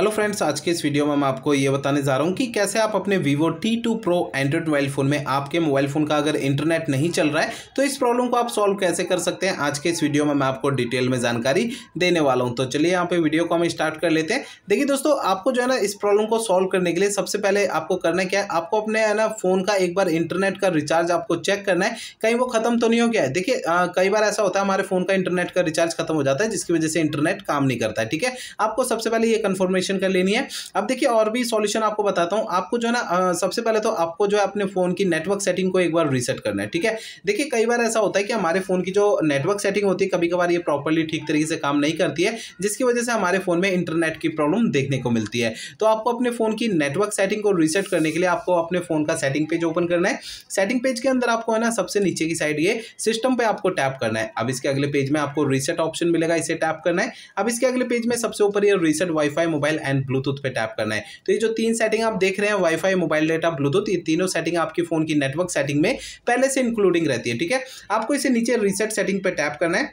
hello friends आज के इस वीडियो में मैं आपको ये बताने जा रहा हूँ कि कैसे आप अपने Vivo T2 Pro android mobile phone में आपके मोबाइल फ़ोन का अगर इंटरनेट नहीं चल रहा है तो इस प्रॉब्लम को आप सॉल्व कैसे कर सकते हैं आज के इस वीडियो में मैं आपको डिटेल में जानकारी देने वाला हूँ तो चलिए यहाँ पे वीडियो को हम स्टार्ट कर लेते हैं देखिए दोस्तों आपको जो है ना इस प्रॉब्लम को सॉल्व करने के लिए सबसे पहले आपको करना क्या है आपको अपने है ना फ़ोन का एक बार इंटरनेट का रिचार्ज आपको चेक करना है कहीं वो ख़त्म तो नहीं हो गया है देखिए कई बार ऐसा होता है हमारे फ़ोन का इंटरनेट का रिचार्ज खत्म हो जाता है जिसकी वजह से इंटरनेट काम नहीं करता है ठीक है आपको सबसे पहले ये कन्फर्मेशन सॉल्यूशन कर लेनी है अब देखिए और भी सॉल्यूशन आपको बताता हूँ आपको जो है ना सबसे पहले तो आपको जो है अपने फ़ोन की नेटवर्क सेटिंग को एक बार रीसेट करना है ठीक है देखिए कई बार ऐसा होता है कि हमारे फ़ोन की जो नेटवर्क सेटिंग होती है कभी कभार ये प्रॉपरली ठीक तरीके से काम नहीं करती है जिसकी वजह से हमारे फ़ोन में इंटरनेट की प्रॉब्लम देखने को मिलती है तो आपको अपने फ़ोन की नेटवर्क सेटिंग को रीसेट करने के लिए आपको अपने फ़ोन का सेटिंग पेज ओपन करना है सेटिंग पेज के अंदर आपको है ना सबसे नीचे की साइड ये सिस्टम पे आपको टैप करना है अब इसके अगले पेज में आपको रीसेट ऑप्शन मिलेगा इसे टैप करना है अब इसके अगले पेज में सबसे ऊपर ये reset wifi mobile mobile and bluetooth पे टैप करना है तो ये जो तीन सेटिंग आप देख रहे हैं वाईफाई मोबाइल डेटा ब्लूटूथ ये तीनों सेटिंग आपकी फ़ोन की नेटवर्क सेटिंग में पहले से इंक्लूडिंग रहती है ठीक है आपको इसे नीचे रिसेट सेटिंग पे टैप करना है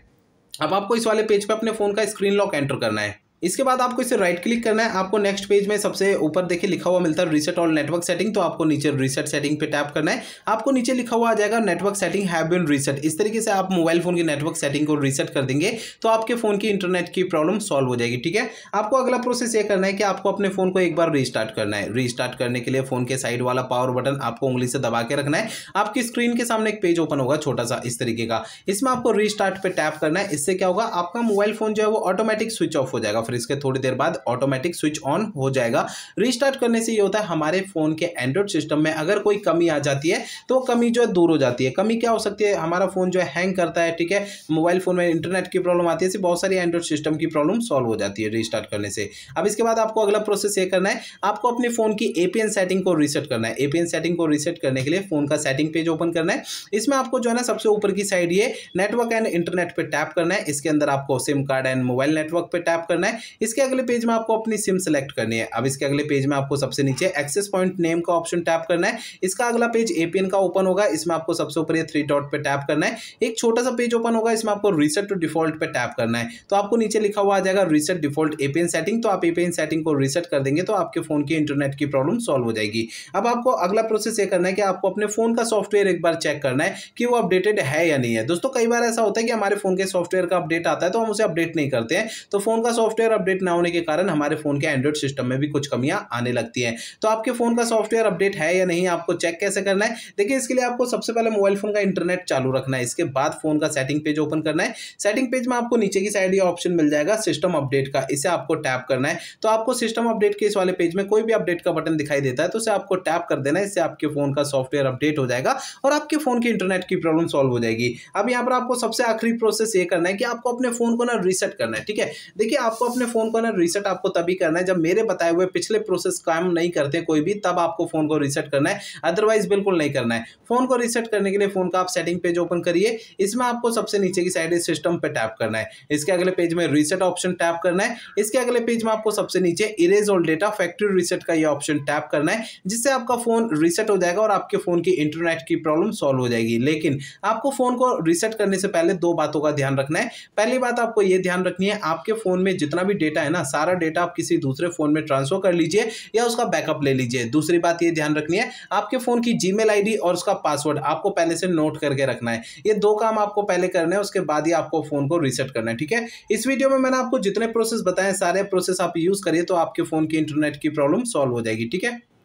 अब आपको इस वाले पेज पर पे अपने फ़ोन का स्क्रीन लॉक एंटर करना है इसके बाद आपको इसे राइट क्लिक करना है आपको नेक्स्ट पेज में सबसे ऊपर देखिए लिखा हुआ मिलता है रीसेट ऑल नेटवर्क सेटिंग तो आपको नीचे रीसेट सेटिंग पे टैप करना है आपको नीचे लिखा हुआ आ जाएगा network setting have been reset इस तरीके से आप मोबाइल फोन की नेटवर्क सेटिंग को रीसेट कर देंगे तो आपके फोन की इंटरनेट की प्रॉब्लम सॉल्व हो जाएगी ठीक है आपको अगला प्रोसेस ये करना है कि आपको अपने फोन को एक बार रिस्टार्ट करना है रिस्टार्ट करने के लिए फोन के साइड वाला पावर बटन आपको उंगली से दबा के रखना है आपकी स्क्रीन के सामने एक पेज ओपन होगा छोटा सा इस तरीके का इसमें आपको रिस्टार्ट पे टैप करना है इससे क्या होगा आपका मोबाइल फोन जो है वो ऑटोमेटिक स्विच ऑफ हो जाएगा फिर इसके थोड़ी देर बाद ऑटोमेटिक स्विच ऑन हो जाएगा रिस्टार्ट करने से ये होता है हमारे फ़ोन के एंड्रॉइड सिस्टम में अगर कोई कमी आ जाती है तो कमी जो है दूर हो जाती है कमी क्या हो सकती है हमारा फ़ोन जो है हैंग करता है ठीक है मोबाइल फ़ोन में इंटरनेट की प्रॉब्लम आती है बहुत सारी एंड्रॉइड सिस्टम की प्रॉब्लम सॉल्व हो जाती है रिस्टार्ट करने से अब इसके बाद आपको अगला प्रोसेस ये करना है आपको अपने फ़ोन की एपीएन सेटिंग को रिसेट करना है एपीएन सेटिंग को रिसेट करने के लिए फ़ोन का सेटिंग पेज ओपन करना है इसमें आपको जो है ना सबसे ऊपर की साइड ये नेटवर्क एंड इंटरनेट पर टैप करना है इसके अंदर आपको SIM card and mobile network पर टैप करना है इसके अगले पेज में आपको अपनी सिम सेलेक्ट करनी है अब इसके अगले पेज में आपको सबसे नीचे एक्सेस पॉइंट नेम का ऑप्शन टैप करना है इसका अगला पेज एपीएन का ओपन होगा इसमें आपको सबसे ऊपर थ्री डॉट पर टैप करना है एक छोटा सा पेज ओपन होगा इसमें आपको रिसेट टू डिफॉल्ट पे टैप करना है तो आपको नीचे लिखा हुआ आ जाएगा रिसेट डिफॉल्ट एपीएन सेटिंग तो आप एपीएन सेटिंग को रिसेट कर देंगे तो आपके फोन की इंटरनेट की प्रॉब्लम सॉल्व हो जाएगी अब आपको अगला प्रोसेस ये करना है कि आपको अपने फोन का सॉफ्टवेयर एक बार चेक करना है कि वो अपडेटेड है या नहीं है दोस्तों कई बार ऐसा होता है कि हमारे फोन के सॉफ्टवेयर का अपडेट आता है तो हम उसे अपडेट नहीं करते हैं तो फोन का सॉफ्टवेयर सॉफ्टवेयर अपडेट ना होने के कारण हमारे फ़ोन के एंड्रॉइड सिस्टम में भी कुछ कमियां आने लगती हैं तो आपके फ़ोन का सॉफ्टवेयर अपडेट है या नहीं आपको चेक कैसे करना है देखिए इसके लिए आपको सबसे पहले मोबाइल फ़ोन का इंटरनेट चालू रखना है इसके बाद फ़ोन का सेटिंग पेज ओपन करना है सेटिंग पेज में आपको नीचे की साइड ये ऑप्शन मिल जाएगा सिस्टम अपडेट का इसे आपको टैप करना है तो आपको सिस्टम अपडेट के इस वाले पेज में कोई भी अपडेट का बटन दिखाई देता है तो उसे आपको टैप कर देना है इससे आपके फ़ोन का सॉफ्टवेयर अपडेट हो जाएगा और आपके फ़ोन की इंटरनेट की प्रॉब्लम सॉल्व हो जाएगी अब यहाँ पर आपको सबसे आखिरी प्रोसेस ये करना है कि आपको अपने फ़ोन को ना रीसेट करना है ठीक है देखिए आपको अपने फ़ोन को ना रीसेट आपको तभी करना है जब मेरे बताए हुए पिछले प्रोसेस काम नहीं करते कोई भी तब आपको फ़ोन को रीसेट करना है अदरवाइज बिल्कुल नहीं करना है फ़ोन को रीसेट करने के लिए फ़ोन का आप सेटिंग पेज ओपन करिए इसमें आपको सबसे नीचे की साइड सिस्टम पर टैप करना है इसके अगले पेज में रीसेट ऑप्शन टैप करना है इसके अगले पेज में आपको सबसे नीचे erase all data factory reset का ये ऑप्शन टैप करना है जिससे आपका फ़ोन रीसेट हो जाएगा और आपके फ़ोन की इंटरनेट की प्रॉब्लम सॉल्व हो जाएगी लेकिन आपको फ़ोन को रीसेट करने से पहले दो बातों का ध्यान रखना है पहली बात आपको यह ध्यान रखनी है आपके फ़ोन में जितना भी डेटा है ना सारा डेटा आप किसी दूसरे फ़ोन में ट्रांसफ़र कर लीजिए या उसका बैकअप ले लीजिए दूसरी बात ये ध्यान रखनी है आपके फ़ोन की जी मेल और उसका पासवर्ड आपको पहले से नोट करके रखना है ये दो काम आपको पहले करना है उसके बाद ही आपको फ़ोन को रिसेट करना है ठीक है इस वीडियो में मैंने आपको जितने प्रोसेस बताए सारे प्रोसेस आप यूज़ करिए तो आपके फ़ोन की इंटरनेट की प्रॉब्लम सॉल्व हो जाएगी ठीक है